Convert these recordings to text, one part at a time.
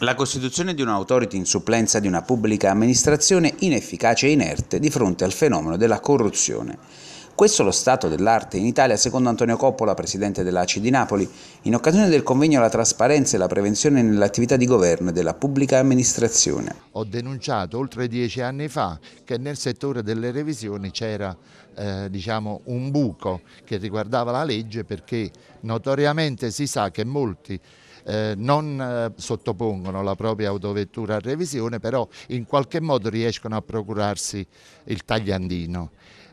La costituzione di un'autority in supplenza di una pubblica amministrazione inefficace e inerte di fronte al fenomeno della corruzione. Questo è lo stato dell'arte in Italia, secondo Antonio Coppola, presidente dell'ACI di Napoli, in occasione del convegno alla trasparenza e la prevenzione nell'attività di governo e della pubblica amministrazione. Ho denunciato oltre dieci anni fa che nel settore delle revisioni c'era eh, diciamo un buco che riguardava la legge perché notoriamente si sa che molti eh, non eh, sottopongono la propria autovettura a revisione, però in qualche modo riescono a procurarsi il tagliandino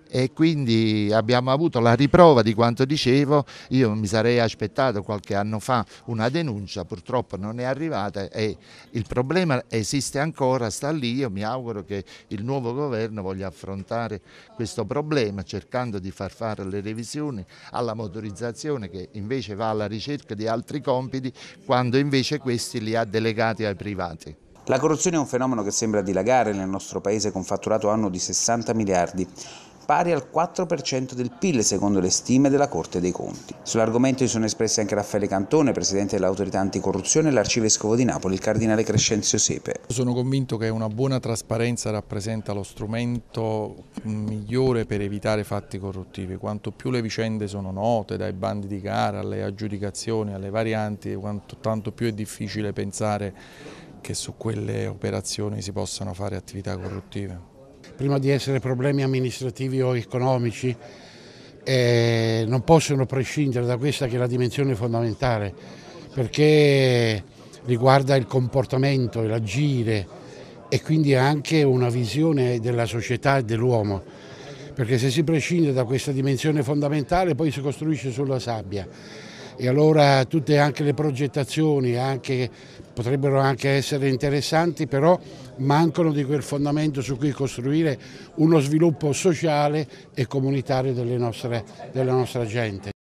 e quindi abbiamo avuto la riprova di quanto dicevo, io mi sarei aspettato qualche anno fa una denuncia, purtroppo non è arrivata e il problema esiste ancora, sta lì, io mi auguro che il nuovo governo voglia affrontare questo problema cercando di far fare le revisioni alla motorizzazione che invece va alla ricerca di altri compiti quando invece questi li ha delegati ai privati. La corruzione è un fenomeno che sembra dilagare nel nostro paese con fatturato anno di 60 miliardi pari al 4% del PIL secondo le stime della Corte dei Conti. Sull'argomento si sono espressi anche Raffaele Cantone, presidente dell'autorità anticorruzione, e l'arcivescovo di Napoli, il cardinale Crescenzio Sepe. Sono convinto che una buona trasparenza rappresenta lo strumento migliore per evitare fatti corruttivi. Quanto più le vicende sono note, dai bandi di gara alle aggiudicazioni, alle varianti, quanto, tanto più è difficile pensare che su quelle operazioni si possano fare attività corruttive prima di essere problemi amministrativi o economici, eh, non possono prescindere da questa che è la dimensione fondamentale, perché riguarda il comportamento, l'agire e quindi anche una visione della società e dell'uomo, perché se si prescinde da questa dimensione fondamentale poi si costruisce sulla sabbia e allora tutte anche le progettazioni, anche potrebbero anche essere interessanti, però mancano di quel fondamento su cui costruire uno sviluppo sociale e comunitario delle nostre, della nostra gente.